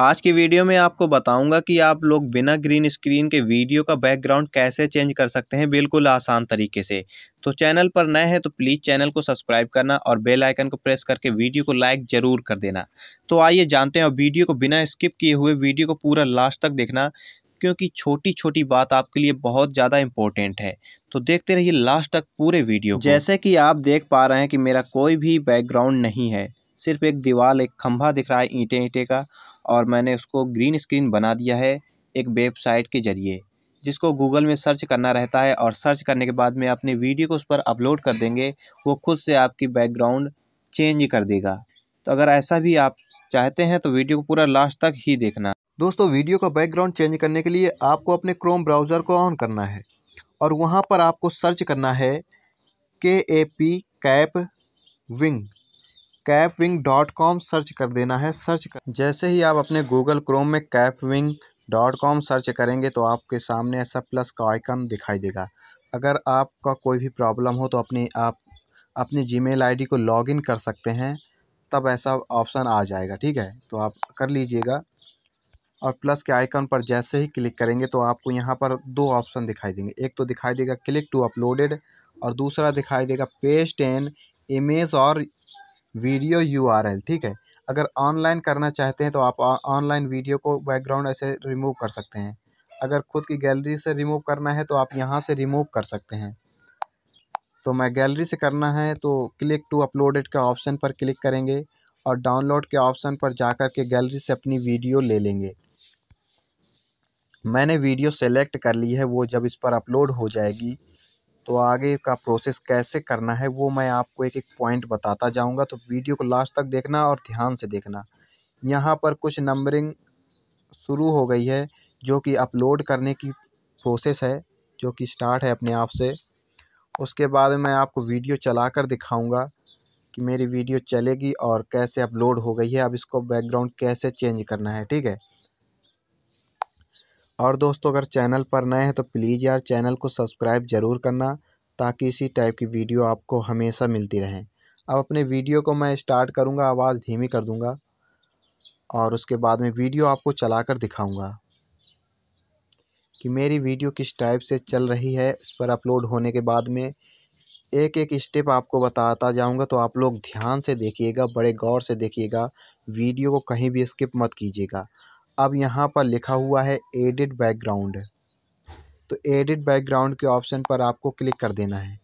आज की वीडियो में आपको बताऊंगा कि आप लोग बिना ग्रीन स्क्रीन के वीडियो का बैकग्राउंड कैसे चेंज कर सकते हैं बिल्कुल आसान तरीके से तो चैनल पर नए हैं तो प्लीज़ चैनल को सब्सक्राइब करना और बेल आइकन को प्रेस करके वीडियो को लाइक ज़रूर कर देना तो आइए जानते हैं और वीडियो को बिना स्किप किए हुए वीडियो को पूरा लास्ट तक देखना क्योंकि छोटी छोटी बात आपके लिए बहुत ज़्यादा इम्पोर्टेंट है तो देखते रहिए लास्ट तक पूरे वीडियो जैसे कि आप देख पा रहे हैं कि मेरा कोई भी बैकग्राउंड नहीं है सिर्फ एक दीवार एक खंभा दिख रहा है ईंटे ईंटे का और मैंने उसको ग्रीन स्क्रीन बना दिया है एक वेबसाइट के जरिए जिसको गूगल में सर्च करना रहता है और सर्च करने के बाद में अपनी वीडियो को उस पर अपलोड कर देंगे वो खुद से आपकी बैकग्राउंड चेंज कर देगा तो अगर ऐसा भी आप चाहते हैं तो वीडियो को पूरा लास्ट तक ही देखना दोस्तों वीडियो का बैकग्राउंड चेंज करने के लिए आपको अपने क्रोम ब्राउज़र को ऑन करना है और वहाँ पर आपको सर्च करना है K A P Kapwing Kapwing dot com search कर देना है सर्च कर जैसे ही आप अपने गूगल क्रोम में कैपविंग डॉट कॉम सर्च करेंगे तो आपके सामने ऐसा प्लस का आइकन दिखाई देगा अगर आपका कोई भी प्रॉब्लम हो तो अपनी आप अपनी आई डी को लॉगिन कर सकते हैं तब ऐसा ऑप्शन आ जाएगा ठीक है तो आप कर लीजिएगा और प्लस के आइकन पर जैसे ही क्लिक करेंगे तो आपको यहाँ पर दो ऑप्शन दिखाई देंगे एक तो दिखाई देगा क्लिक टू अपलोडेड और दूसरा दिखाई देगा पेस्ट एन इमेज और वीडियो यू आर एल ठीक है अगर ऑनलाइन करना चाहते हैं तो आप ऑनलाइन वीडियो को बैकग्राउंड ऐसे रिमूव कर सकते हैं अगर खुद की गैलरी से रिमूव करना है तो आप यहाँ से रिमूव कर सकते हैं तो मैं गैलरी से करना है तो क्लिक टू अपलोडेड के ऑप्शन पर क्लिक करेंगे और डाउनलोड के ऑप्शन पर जा के गैलरी से अपनी वीडियो ले लेंगे मैंने वीडियो सेलेक्ट कर ली है वो जब इस पर अपलोड हो जाएगी तो आगे का प्रोसेस कैसे करना है वो मैं आपको एक एक पॉइंट बताता जाऊँगा तो वीडियो को लास्ट तक देखना और ध्यान से देखना यहाँ पर कुछ नंबरिंग शुरू हो गई है जो कि अपलोड करने की प्रोसेस है जो कि स्टार्ट है अपने आप से उसके बाद मैं आपको वीडियो चला कर दिखाऊँगा कि मेरी वीडियो चलेगी और कैसे अपलोड हो गई है अब इसको बैकग्राउंड कैसे चेंज करना है ठीक है और दोस्तों अगर चैनल पर नए हैं तो प्लीज़ यार चैनल को सब्सक्राइब ज़रूर करना ताकि इसी टाइप की वीडियो आपको हमेशा मिलती रहे अब अपने वीडियो को मैं स्टार्ट करूँगा आवाज़ धीमी कर दूँगा और उसके बाद में वीडियो आपको चला कर दिखाऊँगा कि मेरी वीडियो किस टाइप से चल रही है इस पर अपलोड होने के बाद में एक एक स्टेप आपको बताता जाऊंगा तो आप लोग ध्यान से देखिएगा बड़े गौर से देखिएगा वीडियो को कहीं भी स्किप मत कीजिएगा अब यहाँ पर लिखा हुआ है एडिट बैकग्राउंड तो एडिट बैकग्राउंड के ऑप्शन पर आपको क्लिक कर देना है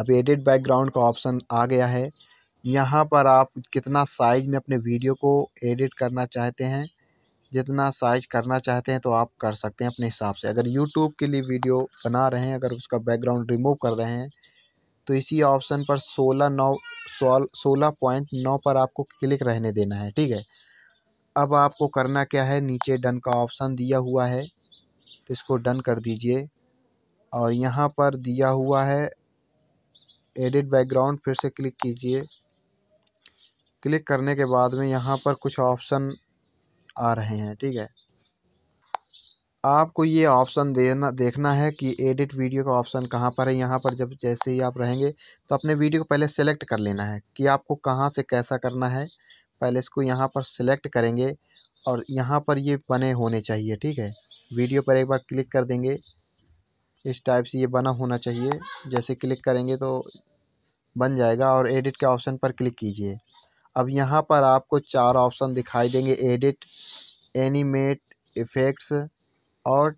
अब एडिट बैकग्राउंड का ऑप्शन आ गया है यहाँ पर आप कितना साइज में अपने वीडियो को एडिट करना चाहते हैं जितना साइज करना चाहते हैं तो आप कर सकते हैं अपने हिसाब से अगर यूट्यूब के लिए वीडियो बना रहे हैं अगर उसका बैकग्राउंड रिमूव कर रहे हैं तो इसी ऑप्शन पर सोलह नौ सोलह पॉइंट नौ पर आपको क्लिक रहने देना है ठीक है अब आपको करना क्या है नीचे डन का ऑप्शन दिया हुआ है तो इसको डन कर दीजिए और यहाँ पर दिया हुआ है एडिट बैकग्राउंड फिर से क्लिक कीजिए क्लिक करने के बाद में यहाँ पर कुछ ऑप्शन आ रहे हैं ठीक है आपको ये ऑप्शन देना देखना है कि एडिट वीडियो का ऑप्शन कहाँ पर है यहाँ पर जब जैसे ही आप रहेंगे तो अपने वीडियो को पहले सेलेक्ट कर लेना है कि आपको कहाँ से कैसा करना है पहले इसको यहाँ पर सिलेक्ट करेंगे और यहाँ पर ये बने होने चाहिए ठीक है वीडियो पर एक बार क्लिक कर देंगे इस टाइप से ये बना होना चाहिए जैसे क्लिक करेंगे तो बन जाएगा और एडिट के ऑप्शन पर क्लिक कीजिए अब यहाँ पर आपको चार ऑप्शन दिखाई देंगे एडिट एनिमेट इफ़ेक्ट्स और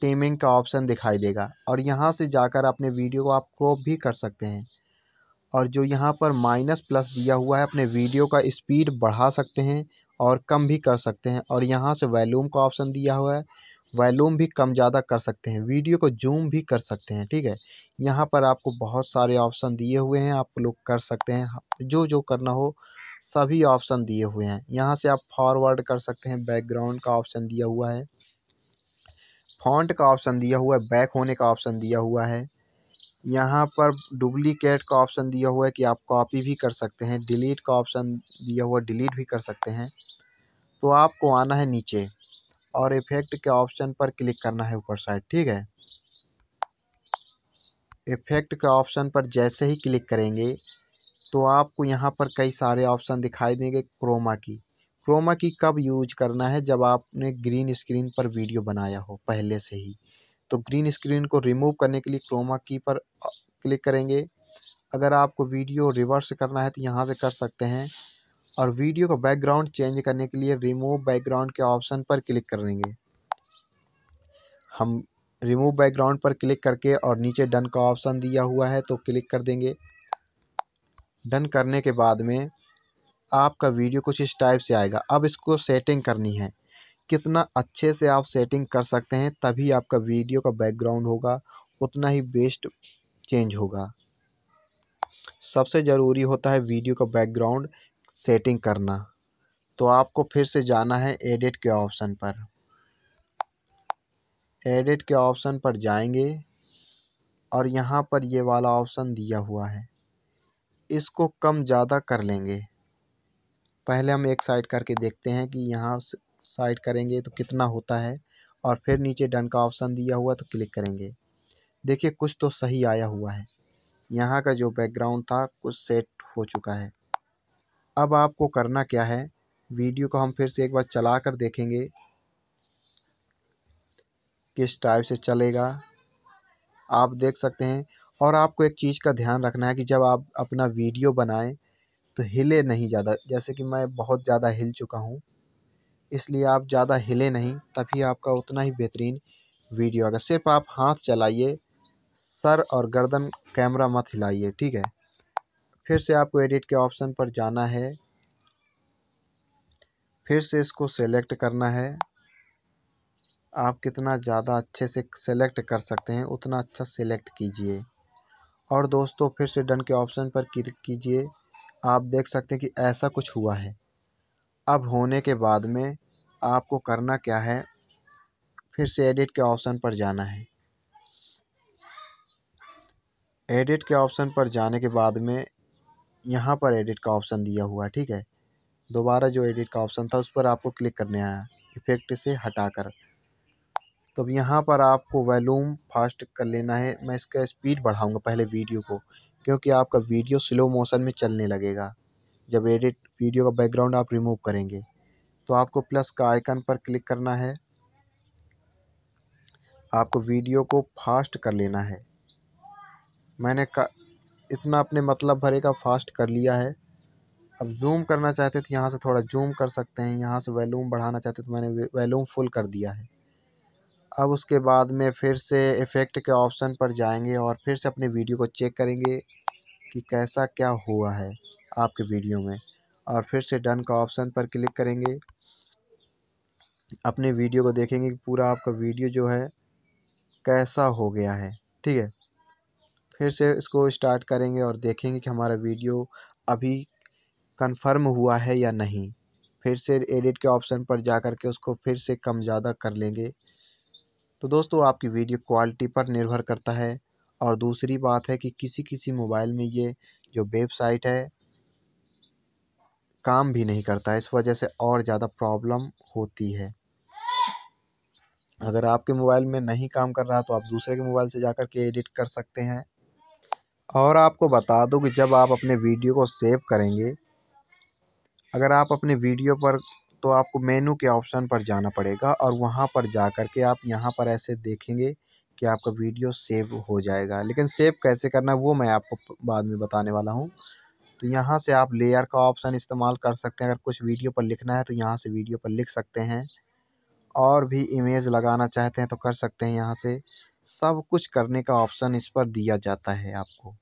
टीमिंग का ऑप्शन दिखाई देगा और यहाँ से जाकर अपने वीडियो को आप क्रॉप भी कर सकते हैं और जो यहाँ पर माइनस प्लस दिया हुआ है अपने वीडियो का स्पीड बढ़ा सकते हैं और कम भी कर सकते हैं और यहाँ से वैल्यूम का ऑप्शन दिया हुआ है वैल्यूम भी कम ज़्यादा कर सकते हैं वीडियो को जूम भी कर सकते हैं ठीक है यहाँ पर आपको बहुत सारे ऑप्शन दिए हुए हैं आप लोग कर सकते हैं जो जो करना हो सभी ऑप्शन दिए हुए हैं यहाँ से आप फॉरवर्ड कर सकते हैं बैकग्राउंड का ऑप्शन दिया हुआ है फॉन्ट का ऑप्शन दिया हुआ है बैक होने का ऑप्शन दिया हुआ है यहाँ पर डुप्लीकेट का ऑप्शन दिया हुआ है कि आप कॉपी भी कर सकते हैं डिलीट का ऑप्शन दिया हुआ डिलीट भी कर सकते हैं तो आपको आना है नीचे और इफ़ेक्ट के ऑप्शन पर क्लिक करना है ऊपर साइड ठीक है इफ़ेक्ट के ऑप्शन पर जैसे ही क्लिक करेंगे तो आपको यहाँ पर कई सारे ऑप्शन दिखाई देंगे क्रोमा की क्रोमा की कब यूज करना है जब आपने ग्रीन स्क्रीन पर वीडियो बनाया हो पहले से ही तो ग्रीन स्क्रीन को रिमूव करने के लिए क्रोमा की पर क्लिक करेंगे अगर आपको वीडियो रिवर्स करना है तो यहाँ से कर सकते हैं और वीडियो का बैकग्राउंड चेंज करने के लिए रिमूव बैकग्राउंड के ऑप्शन पर क्लिक करेंगे हम रिमूव बैकग्राउंड पर क्लिक करके और नीचे डन का ऑप्शन दिया हुआ है तो क्लिक कर देंगे डन करने के बाद में आपका वीडियो कुछ इस टाइप से आएगा अब इसको सेटिंग करनी है कितना अच्छे से आप सेटिंग कर सकते हैं तभी आपका वीडियो का बैकग्राउंड होगा उतना ही बेस्ट चेंज होगा सबसे ज़रूरी होता है वीडियो का बैकग्राउंड सेटिंग करना तो आपको फिर से जाना है एडिट के ऑप्शन पर एडिट के ऑप्शन पर जाएंगे और यहाँ पर ये वाला ऑप्शन दिया हुआ है इसको कम ज़्यादा कर लेंगे पहले हम एक साइड करके देखते हैं कि यहाँ साइड करेंगे तो कितना होता है और फिर नीचे डन का ऑप्शन दिया हुआ तो क्लिक करेंगे देखिए कुछ तो सही आया हुआ है यहाँ का जो बैकग्राउंड था कुछ सेट हो चुका है अब आपको करना क्या है वीडियो को हम फिर से एक बार चला कर देखेंगे किस टाइप से चलेगा आप देख सकते हैं और आपको एक चीज़ का ध्यान रखना है कि जब आप अपना वीडियो बनाएं तो हिले नहीं ज़्यादा जैसे कि मैं बहुत ज़्यादा हिल चुका हूँ इसलिए आप ज़्यादा हिले नहीं तभी आपका उतना ही बेहतरीन वीडियो आएगा सिर्फ आप हाथ चलाइए सर और गर्दन कैमरा मत हिलाइए ठीक है फिर से आपको एडिट के ऑप्शन पर जाना है फिर से इसको सेलेक्ट करना है आप कितना ज़्यादा अच्छे से सेलेक्ट कर सकते हैं उतना अच्छा सेलेक्ट कीजिए और दोस्तों फिर से डन के ऑप्शन पर क्लिक कीजिए आप देख सकते हैं कि ऐसा कुछ हुआ है अब होने के बाद में आपको करना क्या है फिर से एडिट के ऑप्शन पर जाना है एडिट के ऑप्शन पर जाने के बाद में यहाँ पर एडिट का ऑप्शन दिया हुआ है ठीक है दोबारा जो एडिट का ऑप्शन था उस पर आपको क्लिक करने आया इफेक्ट से हटाकर तो यहाँ पर आपको वैल्यूम फास्ट कर लेना है मैं इसका स्पीड बढ़ाऊँगा पहले वीडियो को क्योंकि आपका वीडियो स्लो मोशन में चलने लगेगा जब एडिट वीडियो का बैकग्राउंड आप रिमूव करेंगे तो आपको प्लस का आइकन पर क्लिक करना है आपको वीडियो को फास्ट कर लेना है मैंने का इतना अपने मतलब भरे का फास्ट कर लिया है अब जूम करना चाहते तो यहाँ से थोड़ा जूम कर सकते हैं यहाँ से वैल्यूम बढ़ाना चाहते तो मैंने वैल्यूम फुल कर दिया है अब उसके बाद में फिर से इफ़ेक्ट के ऑप्शन पर जाएंगे और फिर से अपने वीडियो को चेक करेंगे कि कैसा क्या हुआ है आपके वीडियो में और फिर से डन का ऑप्शन पर क्लिक करेंगे अपने वीडियो को देखेंगे कि पूरा आपका वीडियो जो है कैसा हो गया है ठीक है फिर से इसको स्टार्ट करेंगे और देखेंगे कि हमारा वीडियो अभी कंफर्म हुआ है या नहीं फिर से एडिट के ऑप्शन पर जा कर के उसको फिर से कम ज़्यादा कर लेंगे तो दोस्तों आपकी वीडियो क्वालिटी पर निर्भर करता है और दूसरी बात है कि किसी किसी मोबाइल में ये जो वेबसाइट है काम भी नहीं करता इस वजह से और ज़्यादा प्रॉब्लम होती है अगर आपके मोबाइल में नहीं काम कर रहा तो आप दूसरे के मोबाइल से जा कर के एडिट कर सकते हैं और आपको बता दूँ कि जब आप अपने वीडियो को सेव करेंगे अगर आप अपने वीडियो पर तो आपको मेनू के ऑप्शन पर जाना पड़ेगा और वहाँ पर जा कर के आप यहाँ पर ऐसे देखेंगे कि आपका वीडियो सेव हो जाएगा लेकिन सेव कैसे करना है वो मैं आपको बाद में बताने वाला हूँ तो यहाँ से आप लेयर का ऑप्शन इस्तेमाल कर सकते हैं अगर कुछ वीडियो पर लिखना है तो यहाँ से वीडियो पर लिख सकते हैं और भी इमेज लगाना चाहते हैं तो कर सकते हैं यहाँ से सब कुछ करने का ऑप्शन इस पर दिया जाता है आपको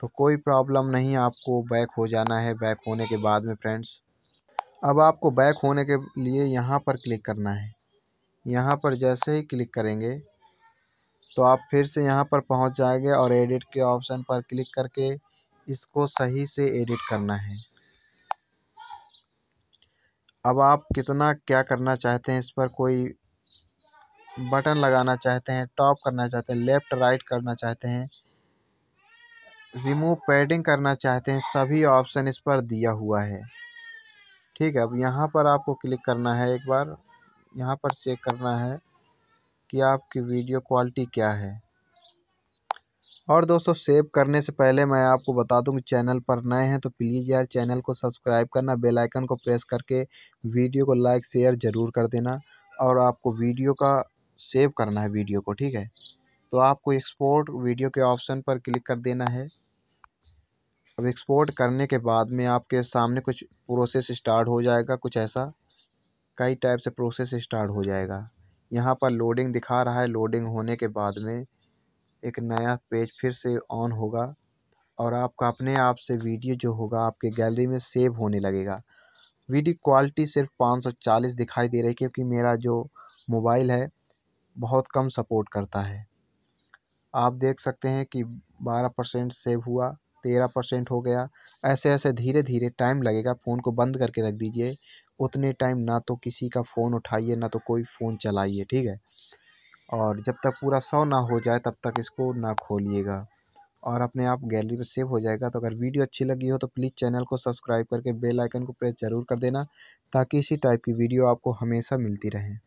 तो कोई प्रॉब्लम नहीं आपको बैक हो जाना है बैक होने के बाद में फ्रेंड्स अब आपको बैक होने के लिए यहाँ पर क्लिक करना है यहाँ पर जैसे ही क्लिक करेंगे तो आप फिर से यहाँ पर पहुँच जाएंगे और एडिट के ऑप्शन पर क्लिक करके इसको सही से एडिट करना है अब आप कितना क्या करना चाहते हैं इस पर कोई बटन लगाना चाहते हैं टॉप करना चाहते हैं लेफ़्ट राइट करना चाहते हैं रिमूव पैडिंग करना चाहते हैं सभी ऑप्शन इस पर दिया हुआ है ठीक है अब यहाँ पर आपको क्लिक करना है एक बार यहाँ पर चेक करना है कि आपकी वीडियो क्वालिटी क्या है और दोस्तों सेव करने से पहले मैं आपको बता दूं कि चैनल पर नए हैं तो प्लीज़ यार चैनल को सब्सक्राइब करना बेल आइकन को प्रेस करके वीडियो को लाइक शेयर ज़रूर कर देना और आपको वीडियो का सेव करना है वीडियो को ठीक है तो आपको एक्सपोर्ट वीडियो के ऑप्शन पर क्लिक कर देना है अब एक्सपोर्ट करने के बाद में आपके सामने कुछ प्रोसेस स्टार्ट हो जाएगा कुछ ऐसा कई टाइप से प्रोसेस स्टार्ट हो जाएगा यहाँ पर लोडिंग दिखा रहा है लोडिंग होने के बाद में एक नया पेज फिर से ऑन होगा और आपका अपने आप से वीडियो जो होगा आपके गैलरी में सेव होने लगेगा वीडियो क्वालिटी सिर्फ 540 दिखाई दे रही है क्योंकि मेरा जो मोबाइल है बहुत कम सपोर्ट करता है आप देख सकते हैं कि 12 परसेंट सेव हुआ 13 परसेंट हो गया ऐसे ऐसे धीरे धीरे टाइम लगेगा फ़ोन को बंद करके रख दीजिए उतने टाइम ना तो किसी का फ़ोन उठाइए ना तो कोई फ़ोन चलाइए ठीक है और जब तक पूरा सौ ना हो जाए तब तक इसको ना खोलिएगा और अपने आप गैलरी में सेव हो जाएगा तो अगर वीडियो अच्छी लगी हो तो प्लीज़ चैनल को सब्सक्राइब करके बेल आइकन को प्रेस ज़रूर कर देना ताकि इसी टाइप की वीडियो आपको हमेशा मिलती रहे